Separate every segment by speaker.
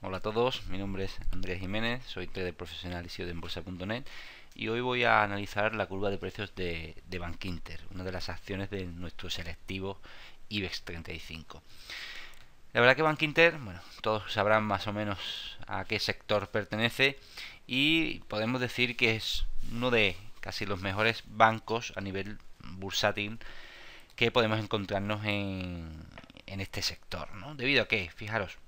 Speaker 1: Hola a todos, mi nombre es Andrés Jiménez, soy trader profesional y CEO de bolsa.net y hoy voy a analizar la curva de precios de, de Bankinter, una de las acciones de nuestro selectivo IBEX 35. La verdad que Bankinter, bueno, todos sabrán más o menos a qué sector pertenece y podemos decir que es uno de casi los mejores bancos a nivel bursátil que podemos encontrarnos en, en este sector, ¿no? Debido a que, fijaros,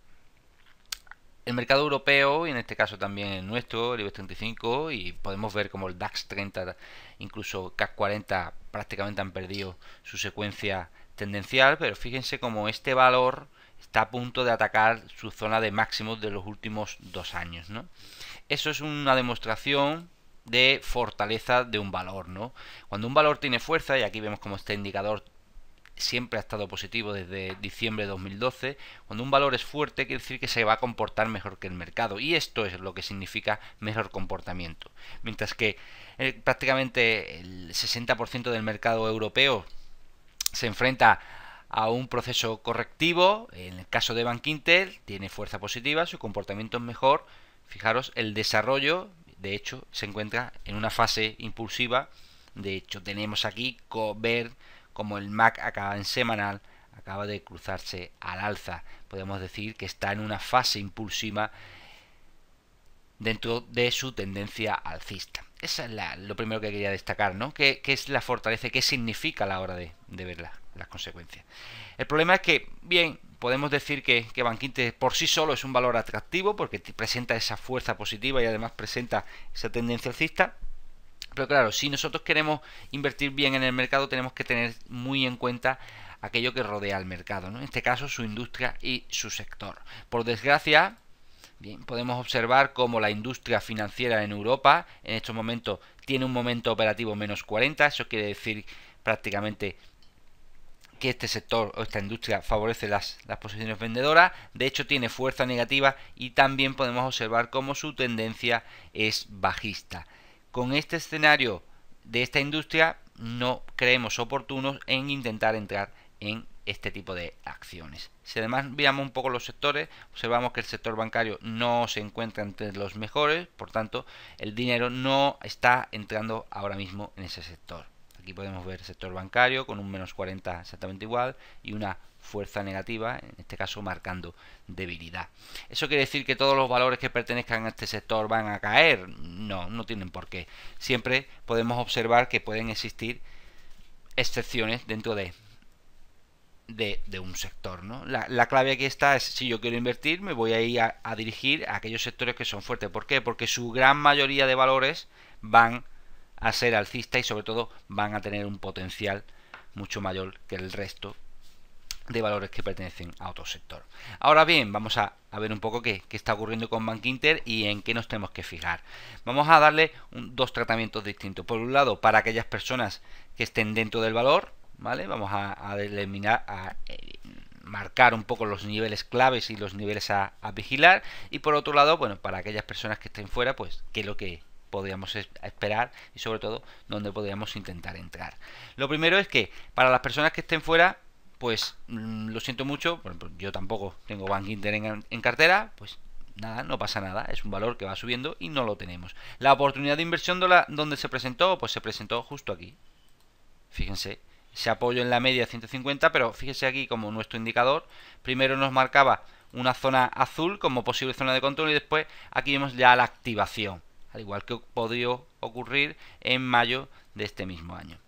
Speaker 1: el mercado europeo, y en este caso también el nuestro, el IBEX 35, y podemos ver como el DAX 30, incluso CAC 40, prácticamente han perdido su secuencia tendencial, pero fíjense como este valor está a punto de atacar su zona de máximos de los últimos dos años, ¿no? Eso es una demostración de fortaleza de un valor, ¿no? Cuando un valor tiene fuerza, y aquí vemos como este indicador siempre ha estado positivo desde diciembre de 2012. Cuando un valor es fuerte, quiere decir que se va a comportar mejor que el mercado. Y esto es lo que significa mejor comportamiento. Mientras que eh, prácticamente el 60% del mercado europeo se enfrenta a un proceso correctivo. En el caso de Bank tiene fuerza positiva, su comportamiento es mejor. Fijaros, el desarrollo, de hecho, se encuentra en una fase impulsiva. De hecho, tenemos aquí Cover como el MAC acaba en semanal, acaba de cruzarse al alza. Podemos decir que está en una fase impulsiva dentro de su tendencia alcista. Esa es lo primero que quería destacar, ¿no? ¿Qué, es la fortaleza y qué significa a la hora de, ver las consecuencias? El problema es que, bien, podemos decir que, que Banquinte por sí solo es un valor atractivo porque presenta esa fuerza positiva y además presenta esa tendencia alcista, pero claro, si nosotros queremos invertir bien en el mercado, tenemos que tener muy en cuenta aquello que rodea al mercado, ¿no? en este caso su industria y su sector. Por desgracia, bien, podemos observar cómo la industria financiera en Europa en estos momentos tiene un momento operativo menos 40, eso quiere decir prácticamente que este sector o esta industria favorece las, las, posiciones vendedoras, de hecho tiene fuerza negativa y también podemos observar cómo su tendencia es bajista con este escenario de esta industria no creemos oportunos en intentar entrar en este tipo de acciones. Si además miramos un poco los sectores, observamos que el sector bancario no se encuentra entre los mejores, por tanto, el dinero no está entrando ahora mismo en ese sector. Aquí podemos ver sector bancario con un menos 40 exactamente igual y una fuerza negativa, en este caso marcando debilidad. ¿Eso quiere decir que todos los valores que pertenezcan a este sector van a caer? No, no tienen por qué. Siempre podemos observar que pueden existir excepciones dentro de, de, un sector. ¿no? La, clave aquí está es si yo quiero invertir, me voy a ir a, dirigir a aquellos sectores que son fuertes. ¿Por qué? Porque su gran mayoría de valores van a a ser alcista y sobre todo van a tener un potencial mucho mayor que el resto de valores que pertenecen a otro sector. Ahora bien, vamos a, ver un poco qué, está ocurriendo con Bank Inter y en qué nos tenemos que fijar. Vamos a darle dos tratamientos distintos. Por un lado, para aquellas personas que estén dentro del valor, ¿vale? Vamos a, a eh, marcar un poco los niveles claves y los niveles a, a, vigilar. Y por otro lado, bueno, para aquellas personas que estén fuera, pues, qué es lo que podríamos esperar y sobre todo dónde podríamos intentar entrar. Lo primero es que para las personas que estén fuera, pues mm, lo siento mucho, yo tampoco tengo Bank Inter en, cartera, pues nada, no pasa nada, es un valor que va subiendo y no lo tenemos. La oportunidad de inversión donde se presentó, pues se presentó justo aquí. Fíjense, se apoyó en la media 150, pero fíjense aquí como nuestro indicador, primero nos marcaba una zona azul como posible zona de control y después aquí vemos ya la activación al igual que podría ocurrir en mayo de este mismo año.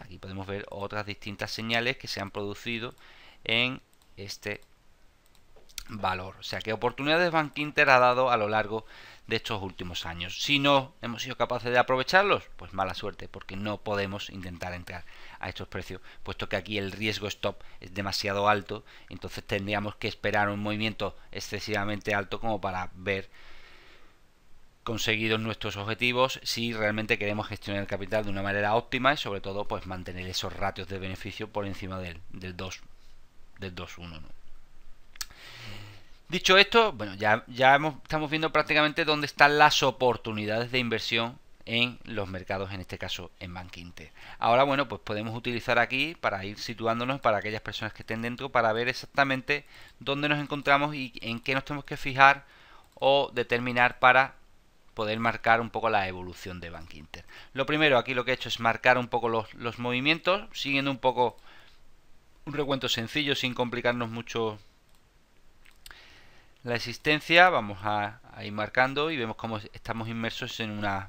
Speaker 1: Aquí podemos ver otras distintas señales que se han producido en este valor. O sea, qué oportunidades Bank Inter ha dado a lo largo de estos últimos años. Si no hemos sido capaces de aprovecharlos, pues mala suerte, porque no podemos intentar entrar a estos precios, puesto que aquí el riesgo stop es demasiado alto, entonces tendríamos que esperar un movimiento excesivamente alto como para ver conseguidos nuestros objetivos si realmente queremos gestionar el capital de una manera óptima y sobre todo pues mantener esos ratios de beneficio por encima del, del 2 del 2.1 dicho esto bueno ya, ya hemos, estamos viendo prácticamente dónde están las oportunidades de inversión en los mercados, en este caso en Bankinter. Ahora, bueno, pues podemos utilizar aquí para ir situándonos para aquellas personas que estén dentro para ver exactamente dónde nos encontramos y en qué nos tenemos que fijar o determinar para poder marcar un poco la evolución de Bank Inter. Lo primero, aquí lo que he hecho es marcar un poco los, movimientos, siguiendo un poco un recuento sencillo, sin complicarnos mucho la existencia. Vamos a, ir marcando y vemos cómo estamos inmersos en una,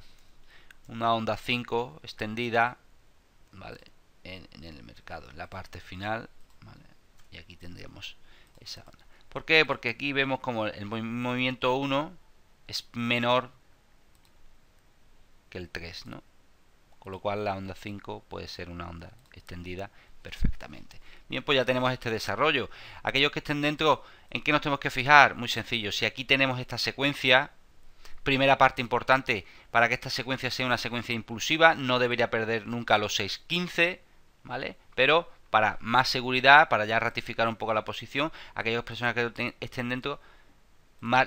Speaker 1: una onda 5 extendida en, el mercado, en la parte final. Y aquí tendríamos esa onda. ¿Por qué? Porque aquí vemos como el movimiento 1 es menor que el 3, ¿no? Con lo cual la onda 5 puede ser una onda extendida perfectamente. Bien, pues ya tenemos este desarrollo. Aquellos que estén dentro, ¿en qué nos tenemos que fijar? Muy sencillo, si aquí tenemos esta secuencia, primera parte importante, para que esta secuencia sea una secuencia impulsiva, no debería perder nunca los 6-15, ¿vale? Pero para más seguridad, para ya ratificar un poco la posición, aquellos personas que estén dentro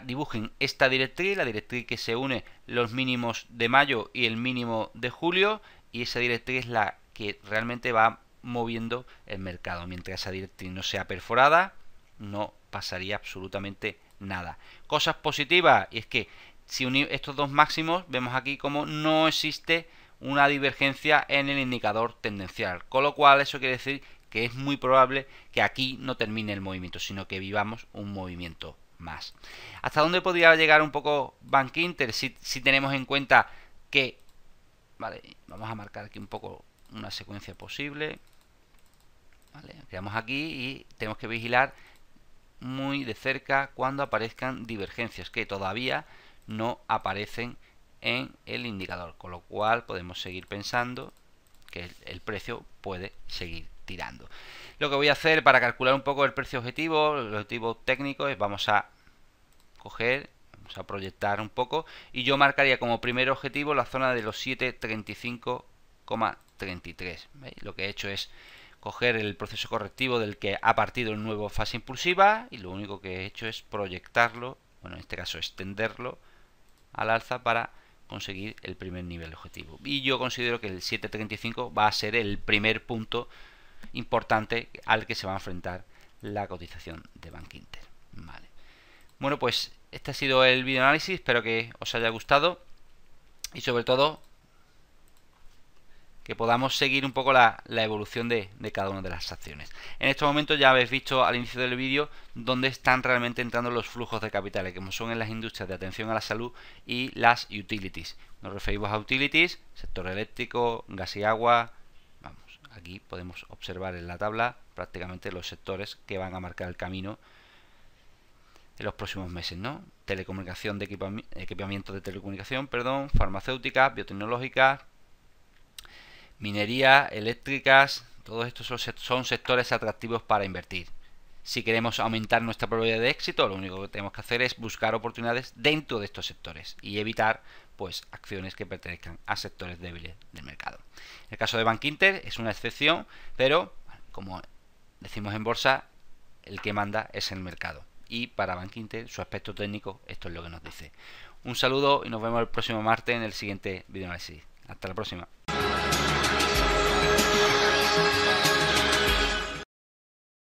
Speaker 1: dibujen esta directriz, la directriz que se une los mínimos de mayo y el mínimo de julio, y esa directriz es la que realmente va moviendo el mercado. Mientras esa directriz no sea perforada, no pasaría absolutamente nada. Cosas positivas, y es que si unimos estos dos máximos, vemos aquí como no existe una divergencia en el indicador tendencial, con lo cual eso quiere decir que es muy probable que aquí no termine el movimiento, sino que vivamos un movimiento más. ¿Hasta dónde podría llegar un poco Bank Inter si, tenemos en cuenta que... Vale, vamos a marcar aquí un poco una secuencia posible. Vale, aquí y tenemos que vigilar muy de cerca cuando aparezcan divergencias que todavía no aparecen en el indicador, con lo cual podemos seguir pensando que el precio puede seguir tirando. Lo que voy a hacer para calcular un poco el precio objetivo, el objetivo técnico, es vamos a coger, vamos a proyectar un poco y yo marcaría como primer objetivo la zona de los 735,33. Lo que he hecho es coger el proceso correctivo del que ha partido el nuevo fase impulsiva y lo único que he hecho es proyectarlo, bueno, en este caso extenderlo al alza para conseguir el primer nivel objetivo. Y yo considero que el 735 va a ser el primer punto importante al que se va a enfrentar la cotización de Bank Inter. Bueno, pues este ha sido el video análisis, espero que os haya gustado y sobre todo que podamos seguir un poco la, evolución de, cada una de las acciones. En este momento ya habéis visto al inicio del vídeo dónde están realmente entrando los flujos de capitales, como son en las industrias de atención a la salud y las utilities. Nos referimos a utilities, sector eléctrico, gas y agua, Aquí podemos observar en la tabla prácticamente los sectores que van a marcar el camino en los próximos meses, ¿no? Telecomunicación de equipamiento de telecomunicación, perdón, biotecnológica, minería, eléctricas, todos estos son sectores atractivos para invertir. Si queremos aumentar nuestra probabilidad de éxito, lo único que tenemos que hacer es buscar oportunidades dentro de estos sectores y evitar pues acciones que pertenezcan a sectores débiles del mercado. El caso de Bank Inter es una excepción, pero como decimos en bolsa, el que manda es el mercado. Y para Bank Inter, su aspecto técnico, esto es lo que nos dice. Un saludo y nos vemos el próximo martes en el siguiente video análisis. Hasta la próxima.